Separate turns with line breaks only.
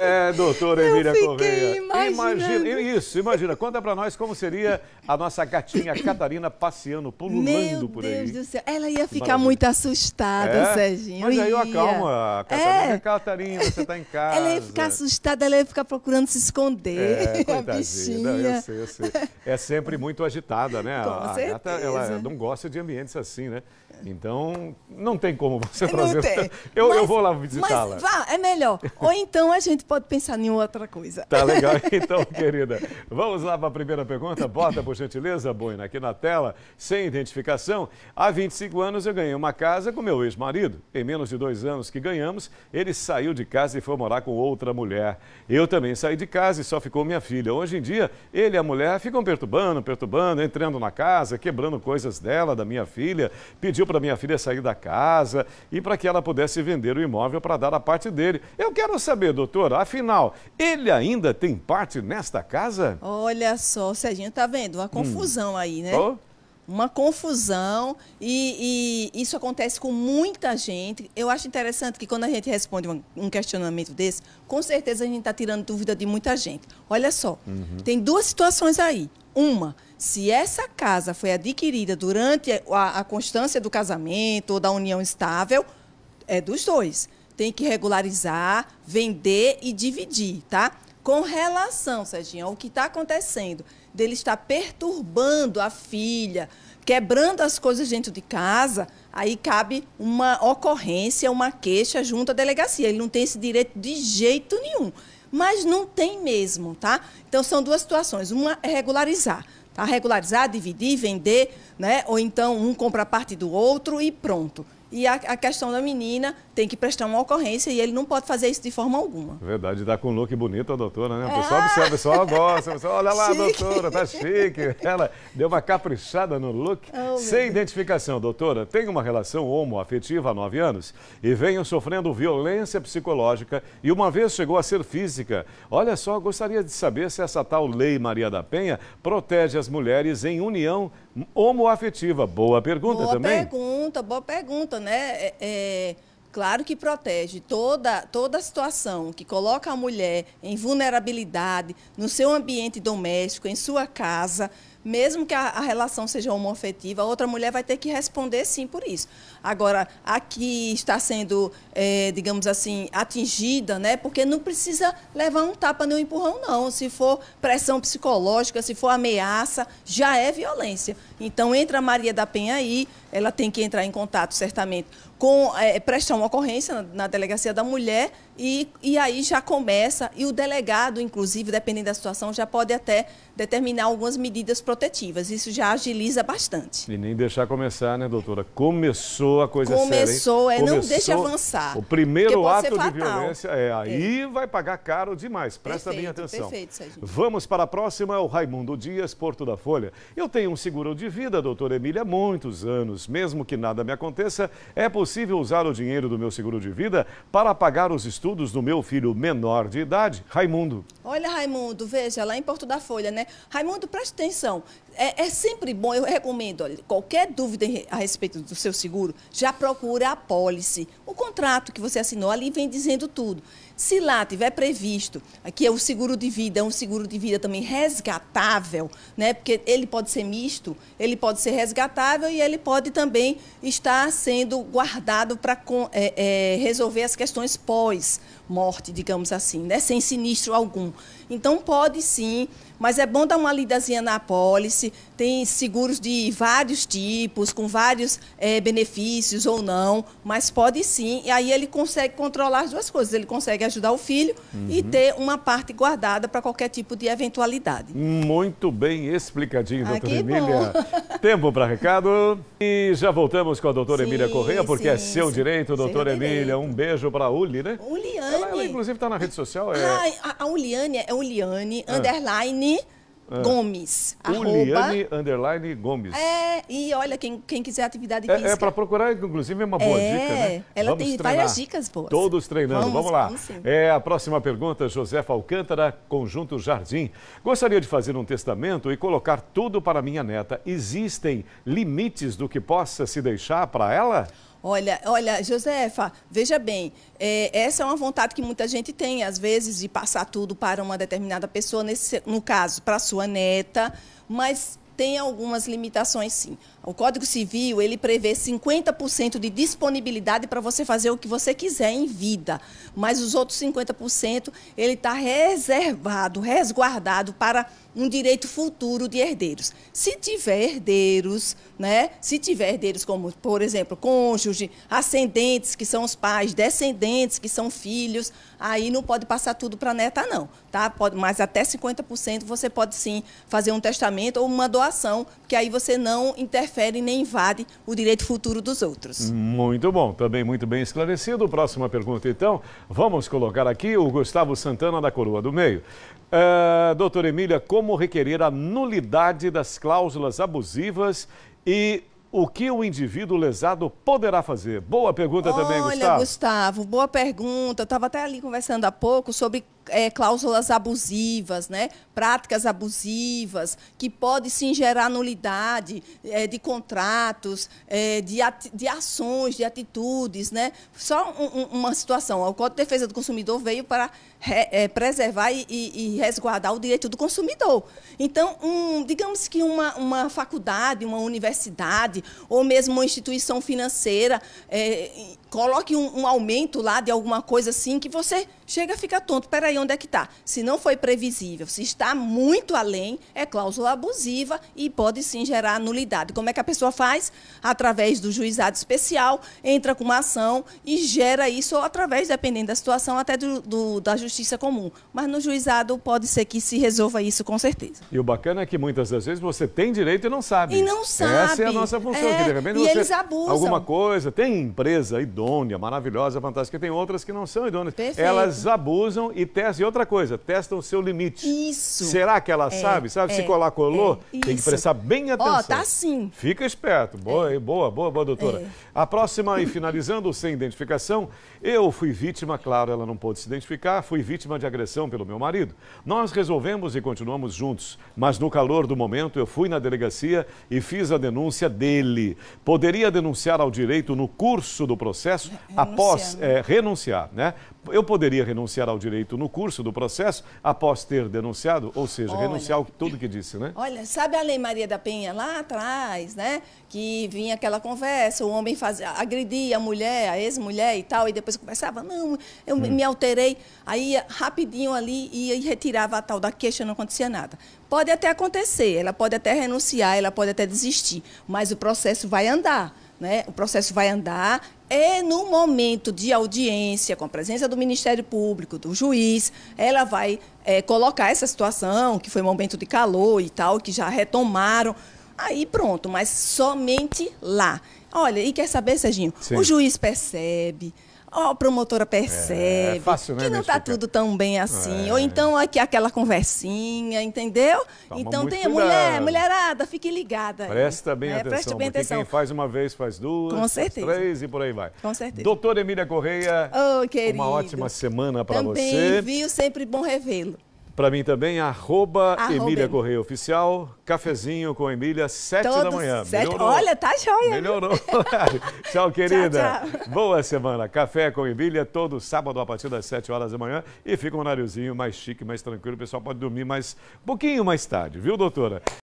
É, doutora Emília Correia. Imagina, isso, imagina. Conta para nós como seria a nossa gatinha Catarina passeando, pululando Meu por aí. Meu Deus
do céu. Ela ia ficar Maravilha. muito assustada, é? Serginho. Mas aí, ó, calma. É. Catarina, é.
Catarina, você tá em casa. Ela ia ficar
assustada, ela ia ficar procurando se esconder. É, coitadinha. A bichinha. Não, eu sei, eu
sei. É sempre muito agitada, né? Com a certeza. gata, ela é, não gosta de ambientes assim, né? Então, não tem como você não trazer. Tem. Eu, mas, eu vou lá visitá-la. Mas vá,
é melhor. Ou então a gente pode pensar em outra coisa. Tá legal,
então, querida. Vamos lá para a primeira pergunta. Bota, por gentileza, Boina, aqui na tela, sem identificação. Há 25 anos eu ganhei uma casa com meu ex-marido. Em menos de dois anos que ganhamos, ele saiu de casa e foi morar com outra mulher. Eu também saí de casa e só ficou minha filha. Hoje em dia, ele e a mulher ficam perturbando, perturbando, entrando na casa, quebrando coisas dela, da minha filha. Pediu para minha filha sair da casa e para que ela pudesse vender o imóvel para dar a parte dele. Eu quero saber, doutora, Afinal, ele ainda tem parte nesta casa?
Olha só, Serginho, tá vendo? Uma hum. confusão hum. aí, né? Oh uma confusão e, e, isso acontece com muita gente. Eu acho interessante que quando a gente responde um, um questionamento desse, com certeza a gente está tirando dúvida de muita gente. Olha só, uhum. tem duas situações aí. Uma, se essa casa foi adquirida durante a, a constância do casamento ou da união estável, é dos dois tem que regularizar, vender e dividir, tá? Com relação, Serginho, ao que está acontecendo, dele está perturbando a filha, quebrando as coisas dentro de casa, aí cabe uma ocorrência, uma queixa junto à delegacia. Ele não tem esse direito de jeito nenhum. Mas não tem mesmo, tá? Então são duas situações. Uma é regularizar tá? regularizar, dividir, vender, né? ou então um compra parte do outro e pronto. E a, a, questão da menina tem que prestar uma ocorrência e ele não pode fazer isso de forma alguma.
Verdade, dá tá com um look bonito a doutora, né? O é. pessoal observa, o pessoal gosta, o pessoal olha lá, chique. doutora, tá chique. Ela deu uma caprichada no look. Oh, sem identificação, doutora, tem uma relação homoafetiva há nove anos e venho sofrendo violência psicológica e uma vez chegou a ser física. Olha só, gostaria de saber se essa tal Lei Maria da Penha protege as mulheres em união homoafetiva? Boa pergunta boa também. Boa
pergunta, boa pergunta, né? É, é, claro que protege toda, toda situação que coloca a mulher em vulnerabilidade no seu ambiente doméstico, em sua casa, mesmo que a, a relação seja homoafetiva, a outra mulher vai ter que responder sim por isso. Agora, aqui está sendo, é, digamos assim, atingida, né? Porque não precisa levar um tapa nem um empurrão, não. Se for pressão psicológica, se for ameaça, já é violência. Então entra a Maria da Penha aí, ela tem que entrar em contato, certamente, com é, prestar uma ocorrência na, na delegacia da mulher e, e aí já começa, e o delegado, inclusive, dependendo da situação, já pode até determinar algumas medidas protetivas. Isso já agiliza bastante.
E nem deixar começar, né, doutora? Começou a coisa Começou, séria, é, Começou, não deixa avançar. O primeiro ato de violência, é, aí é. vai pagar caro demais. Presta perfeito, bem atenção. Perfeito, Sérgio. Vamos para a próxima, é o Raimundo Dias, Porto da Folha. Eu tenho um seguro de vida, doutora Emília, há muitos anos anos. Mesmo que nada me aconteça, é possível usar o dinheiro do meu seguro de vida para pagar os estudos do meu filho menor de idade, Raimundo.
Olha, Raimundo, veja, lá em Porto da Folha, né? Raimundo, preste atenção. É, é, sempre bom, eu recomendo, olha, qualquer dúvida a respeito do seu seguro, já procura a pólice. O contrato que você assinou ali vem dizendo tudo. Se lá tiver previsto, aqui é o seguro de vida, é um seguro de vida também resgatável, né? Porque ele pode ser misto, ele pode ser resgatável e ele pode também estar sendo guardado para é, é, resolver as questões pós morte, digamos assim, né? sem sinistro algum. Então pode sim, mas é bom dar uma lidazinha na apólice, tem seguros de vários tipos, com vários é, benefícios ou não, mas pode sim. E aí ele consegue controlar as duas coisas. Ele consegue ajudar o filho uhum. e ter uma parte guardada para qualquer tipo de eventualidade.
Muito bem explicadinho, doutora Emília. Tempo para recado. E já voltamos com a doutora sim, Emília Correia, porque sim, é seu sim. direito, doutora Emília. Direito. Um beijo para a Uli, né?
Uliane. Ela,
ela inclusive, está na rede social. É... Ah,
a, a Uliane é Uliane, ah. underline é. Gomes. Uliane
Underline Gomes.
É, e olha, quem, quem quiser atividade é, é física. É, para
procurar, inclusive, é uma boa é, dica, né? Ela vamos tem treinar. várias dicas boas. Todos treinando, vamos, vamos lá. Vamos é a próxima pergunta, Josefa Alcântara, Conjunto Jardim. Gostaria de fazer um testamento e colocar tudo para minha neta. Existem limites do que possa se deixar para ela?
Olha, olha, Josefa, veja bem, é, essa é uma vontade que muita gente tem, às vezes, de passar tudo para uma determinada pessoa, nesse, no caso, para sua neta, mas tem algumas limitações, sim. O Código Civil, ele prevê 50% de disponibilidade para você fazer o que você quiser em vida, mas os outros 50%, ele está reservado, resguardado para um direito futuro de herdeiros. Se tiver herdeiros, né? Se tiver herdeiros como, por exemplo, cônjuge, ascendentes, que são os pais, descendentes, que são filhos, aí não pode passar tudo para a neta não, tá? Pode, mas até 50% você pode sim fazer um testamento ou uma doação, que aí você não interfere interfere nem invade o direito futuro dos outros.
Muito bom, também muito bem esclarecido. Próxima pergunta, então. Vamos colocar aqui o Gustavo Santana da Coroa do Meio. Uh, é, doutora Emília, como requerer a nulidade das cláusulas abusivas e o que o indivíduo lesado poderá fazer? Boa pergunta também, Gustavo. Olha,
Gustavo, boa pergunta. Eu estava até ali conversando há pouco sobre é, cláusulas abusivas, né? práticas abusivas, que pode sim gerar nulidade é, de contratos, é, de, de ações, de atitudes. Né? Só um, um, uma situação, o Código de Defesa do Consumidor veio para é, preservar e, e, resguardar o direito do consumidor. Então, um, digamos que uma, uma faculdade, uma universidade, ou mesmo uma instituição financeira, é, coloque um, um aumento lá de alguma coisa assim, que você chega a ficar tonto. Peraí, onde é que está. Se não foi previsível, se está muito além, é cláusula abusiva e pode sim gerar nulidade. Como é que a pessoa faz? Através do juizado especial, entra com uma ação e gera isso, ou através, dependendo da situação, até do, do, da justiça comum. Mas no juizado pode ser que se resolva isso com certeza.
E o bacana é que muitas das vezes você tem direito e não sabe. E não sabe. Essa é a nossa função. É, que de repente e você, eles abusam. Alguma coisa, tem empresa idônea, maravilhosa, fantástica, tem outras que não são idôneas. Perfeito. Elas abusam e testam e outra coisa, testa o seu limite. Isso. Será que ela é, sabe? Sabe? É, se colar, colou? É, tem que prestar bem tá atenção. Ó, oh, tá sim. Fica esperto. Boa, é. boa, boa, boa, doutora. É. A próxima, e finalizando, sem identificação, eu fui vítima, claro, ela não pôde se identificar, fui vítima de agressão pelo meu marido. Nós resolvemos e continuamos juntos, mas no calor do momento eu fui na delegacia e fiz a denúncia dele. Poderia denunciar ao direito no curso do processo após né? É, renunciar, né? eu poderia renunciar ao direito no curso do processo após ter denunciado, ou seja, olha, renunciar ao tudo que disse, né?
Olha, sabe a Lei Maria da Penha lá atrás, né? Que vinha aquela conversa, o homem fazia, agredia a mulher, a ex-mulher e tal, e depois conversava, não, eu hum. me alterei. Aí rapidinho ali ia e retirava a tal da queixa, não acontecia nada. Pode até acontecer, ela pode até renunciar, ela pode até desistir, mas o processo vai andar né? o processo vai andar. E é no momento de audiência, com a presença do Ministério Público, do juiz, ela vai é, colocar essa situação, que foi momento de calor e tal, que já retomaram. Aí pronto, mas somente lá. Olha, e quer saber, Serginho? Sim. O juiz percebe, Ó, a promotora percebe é, é fácil,
né, que não está tudo
tão bem assim. É. Ou então aqui aquela conversinha, entendeu? Toma então tem a mulher, mulherada, fique ligada. Presta bem é, atenção. porque bem atenção. Quem
faz uma vez faz duas, Com certeza. três e por aí vai. Com certeza. Doutora Emília Correia,
oh, uma
ótima semana para você. Também,
viu? Sempre bom revê-lo.
Para mim também, arroba, arroba Emília Correia Oficial, cafezinho com Emília, sete Todos da manhã. Sete... Melhorou. Olha, tá joia. Melhorou. tchau, querida. Tchau, tchau. Boa semana. Café com Emília, todo sábado a partir das sete horas da manhã. E fica um horáriozinho mais chique, mais tranquilo. O pessoal pode dormir mais, um pouquinho mais tarde, viu, doutora?